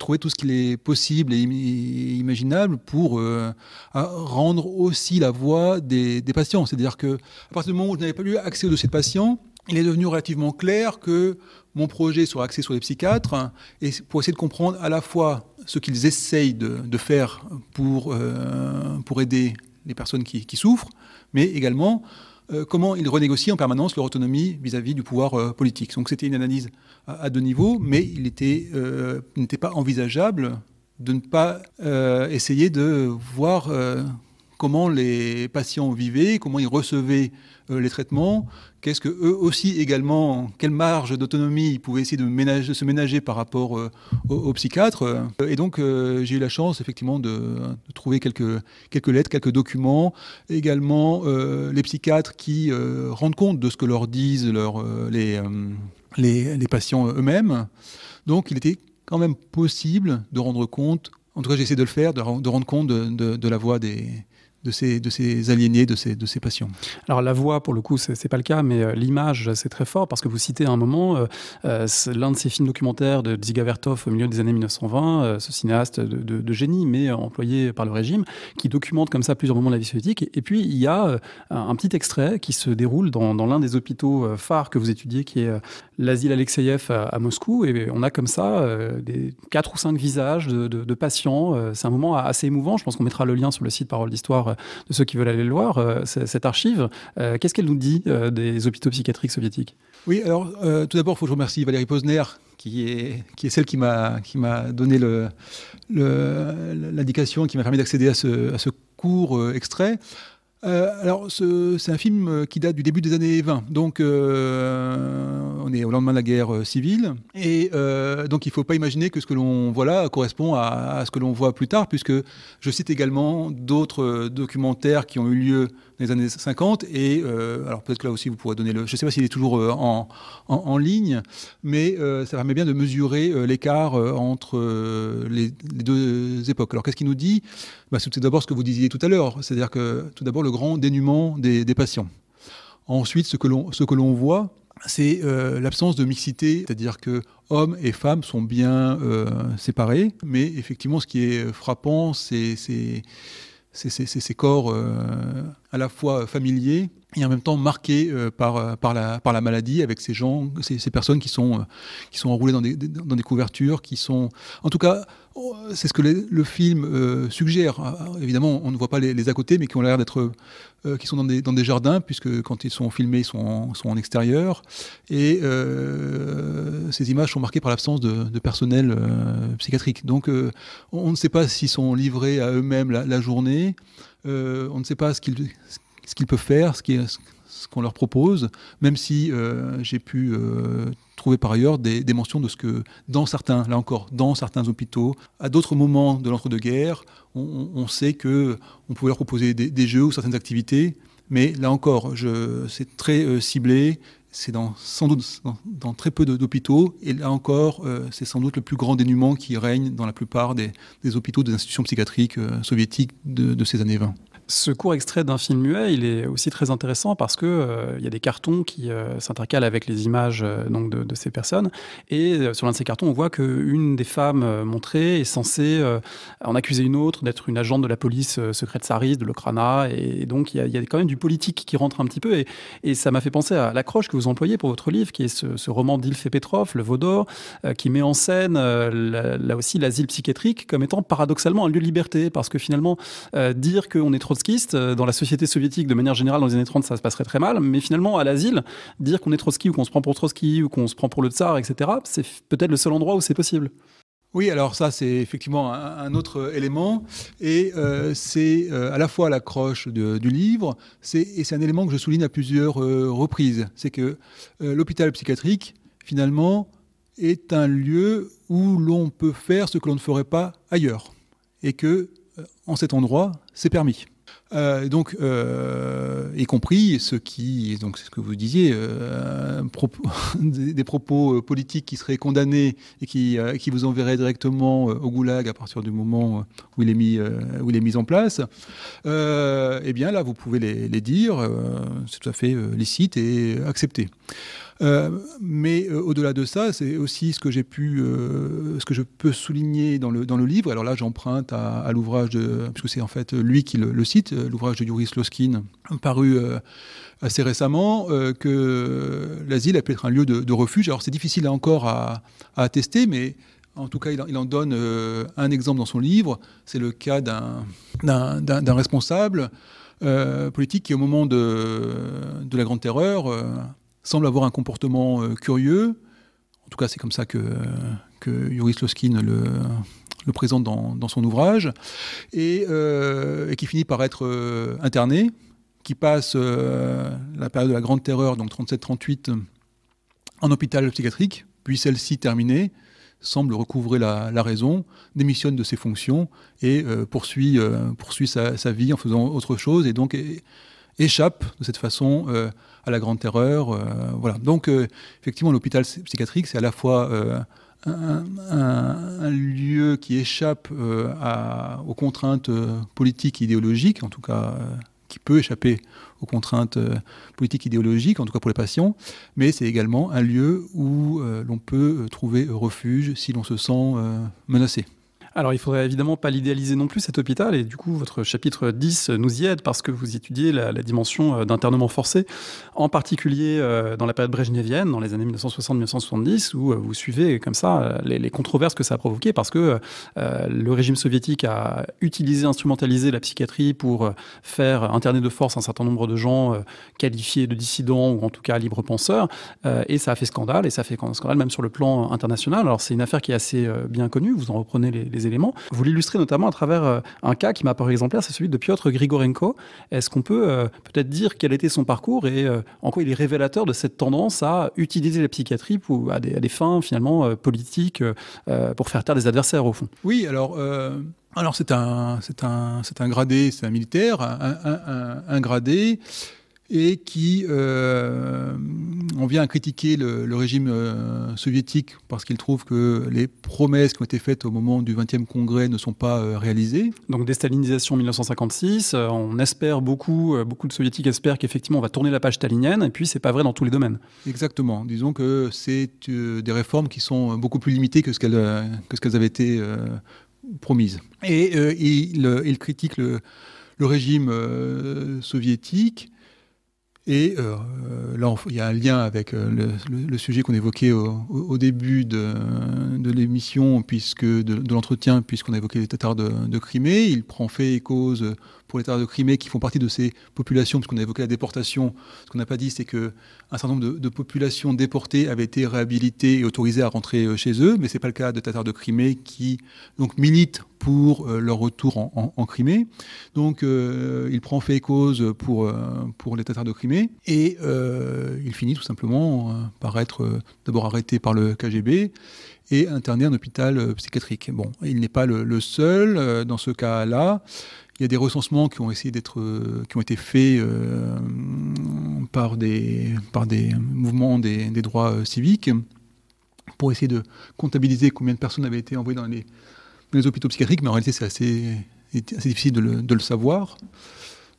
trouver tout ce qu'il est possible et imaginable pour euh, rendre aussi la voix des, patients. C'est-à-dire que à partir du moment où je n'avais pas eu accès au dossier de patients, il est devenu relativement clair que mon projet sera axé sur les psychiatres et pour essayer de comprendre à la fois ce qu'ils essayent de, faire pour, euh, pour aider les personnes qui souffrent, mais également euh, comment ils renégocient en permanence leur autonomie vis-à-vis du pouvoir euh, politique. Donc c'était une analyse à, deux niveaux, mais euh, il n'était pas envisageable de ne pas essayer de voir comment les patients vivaient, comment ils recevaient euh, les traitements, qu'est-ce que eux aussi également, quelle marge d'autonomie ils pouvaient essayer de, se ménager par rapport euh, aux, psychiatres. Euh. Et donc j'ai eu la chance effectivement de, trouver quelques, lettres, quelques documents, également les psychiatres qui rendent compte de ce que leur disent leur, les, les, patients eux-mêmes. Donc il était quand même possible de rendre compte, en tout cas j'ai essayé de le faire, de, rendre compte de la voix des, de ces, de ces aliénés, de ces, de patients. Alors la voix, pour le coup, c'est pas le cas, mais euh, l'image, c'est très fort parce que vous citez à un moment euh, euh, l'un de ces films documentaires de Dziga Vertov au milieu des années 1920, ce cinéaste de, génie, mais employé par le régime, qui documente comme ça plusieurs moments de la vie soviétique. Et, puis il y a un petit extrait qui se déroule dans, l'un des hôpitaux phares que vous étudiez, qui est l'asile Alexeyev à, Moscou. Et on a comme ça des quatre ou cinq visages de, de patients. C'est un moment assez émouvant. Je pense qu'on mettra le lien sur le site Parole d'Histoire de ceux qui veulent aller le voir, euh, cette archive, euh, qu'est-ce qu'elle nous dit euh, des hôpitaux psychiatriques soviétiques Oui, alors tout d'abord, il faut que je remercie Valérie Posner, qui est, celle qui m'a donné l'indication, qui m'a permis d'accéder à ce, à ce court extrait. Euh, alors, c'est un film qui date du début des années 20. Donc, euh, on est au lendemain de la guerre euh, civile. Et donc, il ne faut pas imaginer que ce que l'on voit là correspond à ce que l'on voit plus tard, puisque je cite également d'autres documentaires qui ont eu lieu les années 50. Et euh, alors peut-être que là aussi vous pourrez donner le. Je ne sais pas s'il est toujours euh, en, ligne, mais euh, ça permet bien de mesurer l'écart entre les, deux époques. Alors qu'est-ce qu'il nous dit bah, C'est d'abord ce que vous disiez tout à l'heure, c'est-à-dire que tout d'abord le grand dénuement des, patients. Ensuite, ce que l'on voit, c'est l'absence de mixité, c'est-à-dire que hommes et femmes sont bien séparés, mais effectivement, ce qui est frappant, c'est ces, corps euh, à la fois familiers et en même temps marqués euh, par, euh, par, la, par la maladie, avec ces gens, ces, personnes qui sont, qui sont enroulées dans des, couvertures, qui sont... En tout cas, oh, c'est ce que le film suggère. Ah, ah, évidemment, on ne voit pas les à côté, mais qui ont l'air d'être euh, qui sont dans des, jardins, puisque quand ils sont filmés, ils sont en, extérieur. Et euh, ces images sont marquées par l'absence de, personnel euh, psychiatrique. Donc on, ne sait pas s'ils sont livrés à eux-mêmes la, journée, on ne sait pas ce qu'ils peuvent faire, ce qu'on ce leur propose, même si j'ai pu trouver par ailleurs des, des, mentions de ce que dans certains, là encore, dans certains hôpitaux, à d'autres moments de l'entre-deux-guerres, on, sait que on pouvait leur proposer des, jeux ou certaines activités, mais là encore, c'est très euh, ciblé. C'est dans, sans doute dans, très peu d'hôpitaux. Et là encore, euh, c'est sans doute le plus grand dénuement qui règne dans la plupart des, hôpitaux des institutions psychiatriques euh, soviétiques de, de ces années 20. Ce court extrait d'un film muet, il est aussi très intéressant parce que euh, il y a des cartons qui euh, s'intercalent avec les images euh, donc de, ces personnes. Et sur l'un de ces cartons, on voit qu'une des femmes montrées est censée en accuser une autre d'être une agente de la police secrète tsariste de l'Okrana. Et, et, donc, il y, a, quand même du politique qui rentre un petit peu. Et, ça m'a fait penser à l'accroche que vous employez pour votre livre, qui est ce, roman d'Ilf et Petrov, Le Vaudor, qui met en scène là, là aussi l'asile psychiatrique comme étant paradoxalement un lieu de liberté. Parce que finalement, dire qu'on est trop euh, dans la société soviétique, de manière générale, dans les années 30, ça se passerait très mal. Mais finalement, à l'asile, dire qu'on est Trotsky ou qu'on se prend pour Trotsky ou qu'on se prend pour le tsar, etc., c'est peut-être le seul endroit où c'est possible. Oui, alors ça, c'est effectivement un, autre euh, élément. Et euh, c'est à la fois l'accroche du livre, et c'est un élément que je souligne à plusieurs reprises. C'est que l'hôpital psychiatrique, finalement, est un lieu où l'on peut faire ce que l'on ne ferait pas ailleurs. Et que, en cet endroit, c'est permis. Euh, donc, euh, y compris ceux qui, donc c'est ce que vous disiez, euh, des, propos politiques qui seraient condamnés et qui, vous enverraient directement au goulag à partir du moment où il est mis, où il est mis en place, eh bien là, vous pouvez les, les dire, c'est tout à fait licite et accepté. Euh, mais euh, au-delà de ça, c'est aussi ce que j'ai pu, euh, ce que je peux souligner dans le, dans le livre. Alors là, j'emprunte à, l'ouvrage de, puisque c'est en fait lui qui le, cite, l'ouvrage de Yuri Loskin, paru assez récemment, que l'asile a pu être un lieu de, refuge. Alors c'est difficile encore à, à attester, mais en tout cas, il en, donne un exemple dans son livre. C'est le cas d'un responsable politique qui, au moment de, de la Grande Terreur, semble avoir un comportement euh, curieux. En tout cas, c'est comme ça que, que Joris Loskin le, le présente dans, son ouvrage. Euh, et, qui finit par être euh, interné, qui passe la période de la Grande Terreur, donc 37-38, en hôpital psychiatrique, puis celle-ci terminée semble recouvrer la, raison, démissionne de ses fonctions et poursuit, poursuit sa, vie en faisant autre chose et donc échappe de cette façon euh, à la grande terreur. Euh, voilà. Donc, euh, effectivement, l'hôpital psychiatrique, c'est à la fois un, lieu qui échappe aux contraintes politiques, idéologiques, en tout cas qui peut échapper aux contraintes politiques idéologiques, en tout cas pour les patients, mais c'est également un lieu où l'on peut trouver refuge si l'on se sent menacé. Alors, il faudrait évidemment pas l'idéaliser non plus, cet hôpital. Et du coup, votre chapitre 10 nous y aide parce que vous étudiez la, dimension euh, d'internement forcé, en particulier euh, dans la période brejnevienne, dans les années 1960-1970, où euh, vous suivez comme ça les, controverses que ça a provoquées parce que le régime soviétique a utilisé, instrumentalisé la psychiatrie pour faire interner de force un certain nombre de gens qualifiés de dissidents ou en tout cas libres penseurs. et ça a fait scandale, et ça a fait scandale même sur le plan international. Alors, c'est une affaire qui est assez bien connue. Vous en reprenez les vous l'illustrez notamment à travers euh, un cas qui m'a paru exemplaire, c'est celui de Piotr Grigorenko. Est-ce qu'on peut euh, peut-être dire quel était son parcours et euh, en quoi il est révélateur de cette tendance à utiliser la psychiatrie pour, à, des, fins finalement politiques pour faire taire des adversaires au fond Oui, alors... Alors c'est un, c'est un, c'est un gradé, c'est un militaire, un gradé et qui, euh, on vient à critiquer le, régime euh, soviétique parce qu'il trouve que les promesses qui ont été faites au moment du 20e congrès ne sont pas euh, réalisées. Donc déstalinisation 1956, on espère beaucoup, beaucoup de soviétiques espèrent qu'effectivement on va tourner la page stalinienne, et puis c'est pas vrai dans tous les domaines. Exactement, disons que c'est des réformes qui sont beaucoup plus limitées que ce qu'elles avaient été promises. Et il, il, critique le régime soviétique et euh, là, il y a un lien avec euh, le, sujet qu'on évoquait au, début de, l'émission, puisque de, l'entretien, puisqu'on évoquait évoqué les Tatars de, Crimée. Il prend fait et cause pour les Tatars de Crimée qui font partie de ces populations, puisqu'on a évoqué la déportation. Ce qu'on n'a pas dit, c'est qu'un certain nombre de, populations déportées avaient été réhabilitées et autorisées à rentrer euh, chez eux, mais ce n'est pas le cas de Tatars de Crimée qui donc, militent pour euh, leur retour en, Crimée. Donc euh, il prend fait et cause pour, pour les Tatars de Crimée et il finit tout simplement par être d'abord arrêté par le KGB et interné en hôpital psychiatrique. Bon, il n'est pas le seul dans ce cas-là. Il y a des recensements qui ont essayé d'être, euh, qui ont été faits euh, par des par des mouvements des, droits euh, civiques pour essayer de comptabiliser combien de personnes avaient été envoyées dans les, hôpitaux psychiatriques, mais en réalité c'est assez, difficile de le, de le savoir.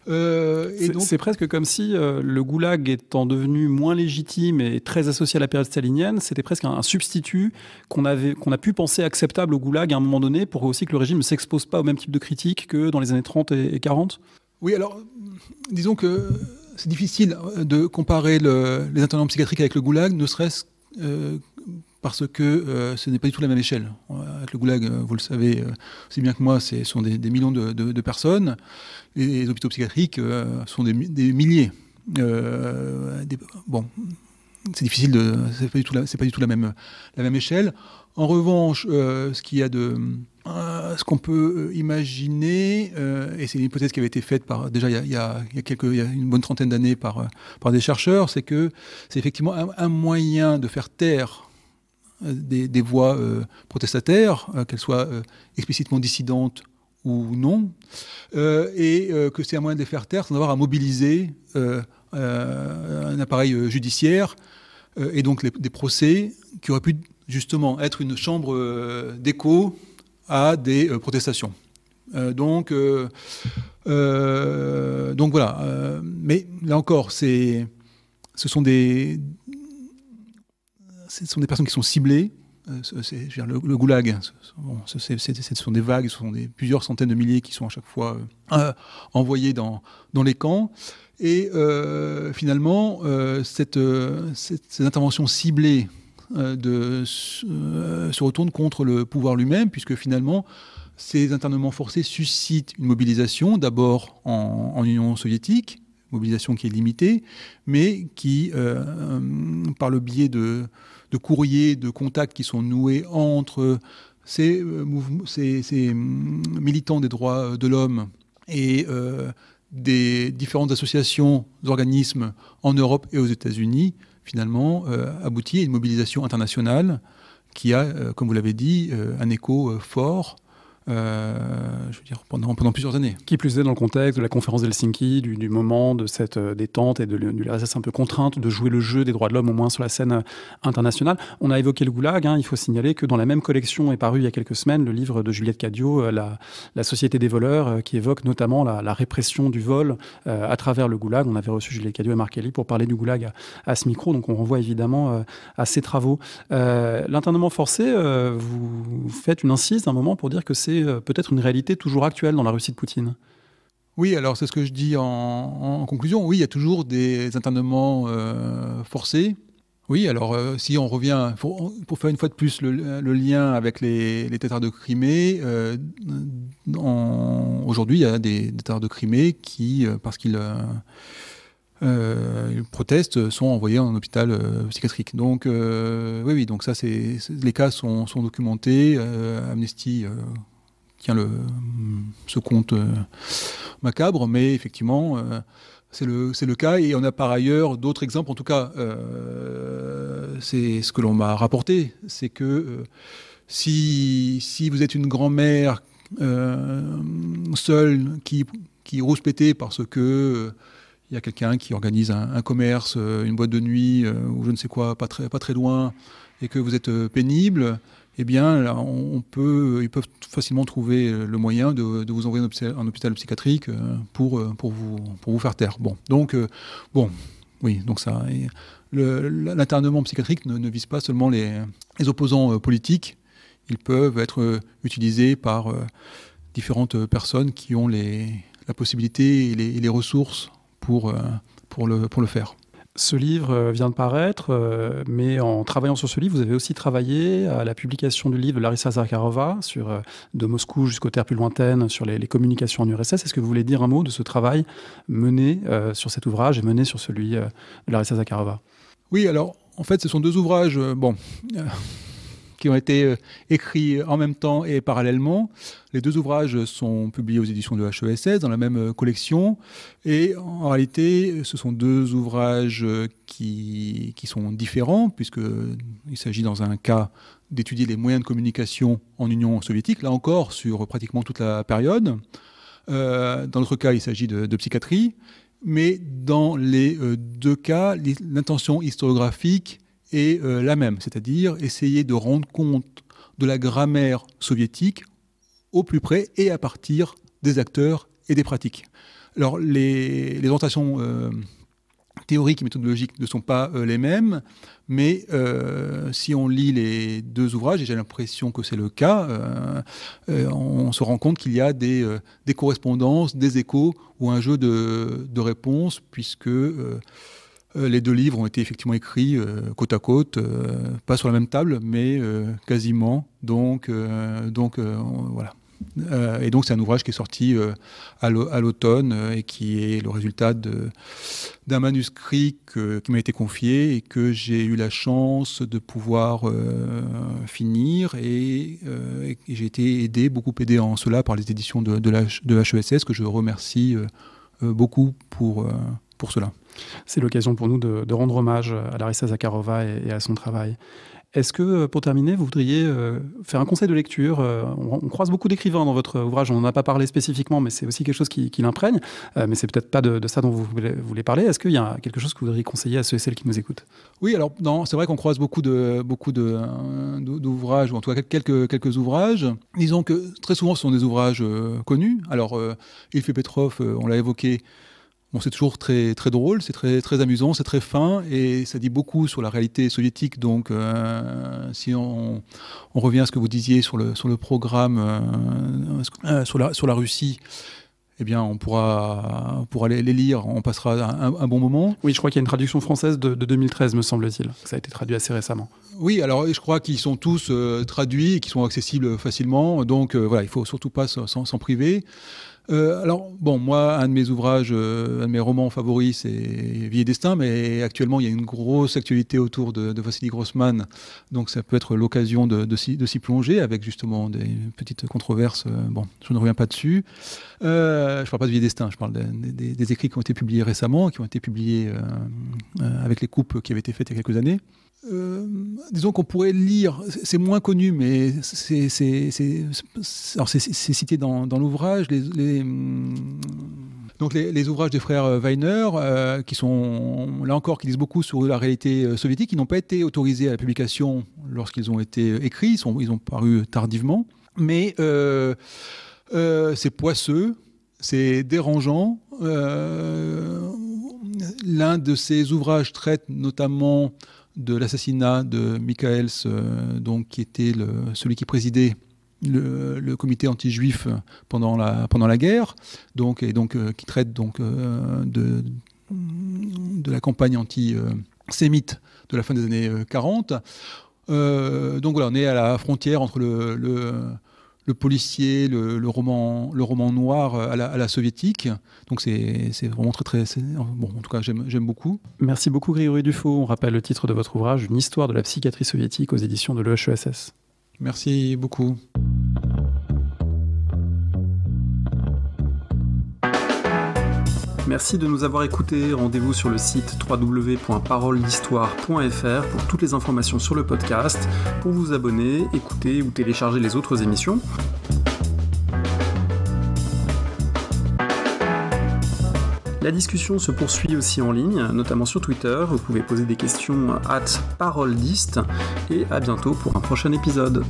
Euh, c'est presque comme si euh, le goulag étant devenu moins légitime et très associé à la période stalinienne, c'était presque un, substitut qu'on qu'on a pu penser acceptable au goulag à un moment donné pour aussi que le régime ne s'expose pas au même type de critique que dans les années 30 et 40 Oui, alors disons que c'est difficile de comparer les internements psychiatriques avec le goulag, ne serait-ce que... Euh, parce que euh, ce n'est pas du tout la même échelle. Euh, avec le goulag, euh, vous le savez aussi bien que moi, ce sont des, millions de, personnes. les hôpitaux psychiatriques sont des, milliers. bon, c'est difficile de. C'est pas du tout la, c'est pas du tout la même, la même échelle. En revanche, ce qu'il y a de. ce qu'on peut imaginer, et c'est une hypothèse qui avait été faite par, déjà il y a, il y a, quelques, une bonne trentaine d'années par, par des chercheurs, c'est que c'est effectivement un, un moyen de faire taire des, voix euh, protestataires, euh, qu'elles soient euh, explicitement dissidentes ou non, et que c'est un moyen de les faire taire sans avoir à mobiliser un appareil judiciaire et donc des procès qui auraient pu justement être une chambre d'écho à des protestations. donc, donc voilà. mais là encore, ce sont des, ce sont des personnes qui sont ciblées. Euh, le, le, goulag, ce sont des vagues, ce sont des, plusieurs centaines de milliers qui sont à chaque fois euh, euh, envoyés dans, les camps. Et finalement, cette, ces interventions ciblées se retournent contre le pouvoir lui-même, puisque finalement, ces internements forcés suscitent une mobilisation, d'abord en Union soviétique, mobilisation qui est limitée, mais qui, par le biais de de courriers, de contacts qui sont noués entre ces, euh, ces, mm, militants des droits euh, de l'homme et euh, des différentes associations, organismes en Europe et aux États-Unis, finalement, aboutit à une mobilisation internationale qui a, comme vous l'avez dit, un écho fort euh, je veux dire, pendant, pendant, plusieurs années. Qui plus est dans le contexte de la conférence d'Helsinki, du, moment de cette euh, détente et de, de un peu contrainte de jouer le jeu des droits de l'homme, au moins sur la scène euh, internationale. On a évoqué le goulag, hein. il faut signaler que dans la même collection est paru il y a quelques semaines le livre de Juliette Cadio, la, la, Société des voleurs, qui évoque notamment la, répression du vol à travers le goulag. On avait reçu Juliette Cadio et Marc Kelly pour parler du goulag à, ce micro, donc on renvoie évidemment à ces travaux. L'internement forcé, vous faites une incise un moment pour dire que c'est euh, peut-être une réalité toujours actuelle dans la Russie de Poutine. Oui, alors c'est ce que je dis en, conclusion. Oui, il y a toujours des internements euh, forcés. Oui, alors euh, si on revient, pour, faire une fois de plus le, lien avec les, les Tatars de Crimée, aujourd'hui il y a des, des, Tatars de Crimée qui, parce qu'ils protestent, sont envoyés en hôpital psychiatrique. Donc oui, oui, donc ça, c'est les cas sont, sont documentés. Amnesty Tiens, le, ce compte euh, macabre, mais effectivement, euh, c'est le, cas. Et on a par ailleurs d'autres exemples, en tout cas, euh, c'est ce que l'on m'a rapporté, c'est que si, vous êtes une grand-mère seule qui qui, qui pété parce que il y a quelqu'un qui organise un, commerce, une boîte de nuit ou je ne sais quoi, pas très, pas très loin, et que vous êtes pénible, eh bien, on peut, ils peuvent facilement trouver euh, le moyen de, vous envoyer un hôpital psychiatrique euh, pour, euh, pour, vous, pour vous faire taire. Bon, donc, bon, oui, donc ça. L'internement psychiatrique ne, vise pas seulement les, opposants politiques ils peuvent être utilisés par différentes personnes qui ont les, la possibilité et les, ressources pour, pour, le, pour le faire. Ce livre euh, vient de paraître, euh, mais en travaillant sur ce livre, vous avez aussi travaillé à la publication du livre de Larissa Zakharova sur euh, de Moscou jusqu'aux terres plus lointaines, sur les, communications en URSS. Est-ce que vous voulez dire un mot de ce travail mené sur cet ouvrage et mené sur celui de Larissa Zakharova Oui, alors en fait, ce sont deux ouvrages. bon qui ont été euh, écrits euh, en même temps et parallèlement. Les deux ouvrages sont publiés aux éditions de HESS dans la même euh, collection. Et en réalité, ce sont deux ouvrages qui, sont différents, puisqu'il s'agit dans un cas d'étudier les moyens de communication en Union soviétique, là encore sur pratiquement toute la période. dans l'autre cas, il s'agit de, de, psychiatrie. Mais dans les deux cas, l'intention historiographique est euh, la même, c'est-à-dire essayer de rendre compte de la grammaire soviétique au plus près et à partir des acteurs et des pratiques. Alors les, orientations euh, théoriques et méthodologiques ne sont pas euh, les mêmes, mais si on lit les deux ouvrages, et j'ai l'impression que c'est le cas, on se rend compte qu'il y a des, correspondances, des échos ou un jeu de, de réponses, puisque euh, les deux livres ont été effectivement écrits euh, côte à côte, euh, pas sur la même table, mais quasiment. Donc, donc voilà. et donc c'est un ouvrage qui est sorti à l'automne et qui est le résultat d'un manuscrit qui m'a été confié et que j'ai eu la chance de pouvoir finir. Et, j'ai été aidé, beaucoup aidé en cela par les éditions de, la, de HESS, e que je remercie beaucoup pour cela. C'est l'occasion pour nous de, rendre hommage à Larissa Zakharova et, à son travail. Est-ce que, euh, pour terminer, vous voudriez euh, faire un conseil de lecture euh, on, croise beaucoup d'écrivains dans votre ouvrage, on n'en a pas parlé spécifiquement, mais c'est aussi quelque chose qui, l'imprègne. mais c'est peut-être pas de, ça dont vous voulez, parler. Est-ce qu'il y a quelque chose que vous voudriez conseiller à ceux et celles qui nous écoutent Oui, alors non, c'est vrai qu'on croise beaucoup de beaucoup d'ouvrages, ou en tout cas quelques quelques ouvrages. Disons que très souvent, ce sont des ouvrages connus. Alors, Yves Petrov, on l'a évoqué c'est toujours très, très drôle, c'est très, très amusant, c'est très fin et ça dit beaucoup sur la réalité soviétique. Donc, euh, si on, revient à ce que vous disiez sur le, sur le programme, euh, euh, sur, la, sur la Russie, eh bien, on pourra, pour aller les lire, on passera un, bon moment. Oui, je crois qu'il y a une traduction française de, 2013, me semble-t-il. Ça a été traduit assez récemment. Oui, alors je crois qu'ils sont tous traduits et qu'ils sont accessibles facilement. Donc voilà, il faut surtout pas s'en priver. Euh, alors, bon, moi, un de mes ouvrages, euh, un de mes romans favoris, c'est Vie et Destin, mais actuellement, il y a une grosse actualité autour de, Vassili Grossman, donc ça peut être l'occasion de, s'y plonger avec justement des petites controverses. Euh, bon, je ne reviens pas dessus. je ne parle pas de Vie et Destin, je parle des, des écrits qui ont été publiés récemment, qui ont été publiés avec les coupes qui avaient été faites il y a quelques années. Euh, disons qu'on pourrait lire, c'est moins connu, mais c'est cité dans, dans l'ouvrage, les, hmm, donc les, ouvrages des frères euh, Weiner, euh, qui sont là encore, qui disent beaucoup sur la réalité soviétique, qui n'ont pas été autorisés à la publication lorsqu'ils ont été écrits, ils, ils, ont paru tardivement, mais c'est poisseux, c'est dérangeant. L'un de ces ouvrages traite notamment de l'assassinat de Michaels, euh, donc, qui était celui qui présidait le, comité anti-juif pendant la, pendant la guerre, donc, et donc, euh, qui traite donc, euh, de, de la campagne anti-sémite de la fin des années 40. donc voilà, on est à la frontière entre le le policier, le, roman, le roman noir à la, soviétique. Donc c'est vraiment très très... Bon, en tout cas, j'aime beaucoup. Merci beaucoup Grégory Dufaux. On rappelle le titre de votre ouvrage, Une histoire de la psychiatrie soviétique aux éditions de l'EHESS. Merci beaucoup. Merci de nous avoir écoutés. Rendez-vous sur le site www.paroledhistoire.fr pour toutes les informations sur le podcast, pour vous abonner, écouter ou télécharger les autres émissions. La discussion se poursuit aussi en ligne, notamment sur Twitter. Vous pouvez poser des questions à paroledist et à bientôt pour un prochain épisode.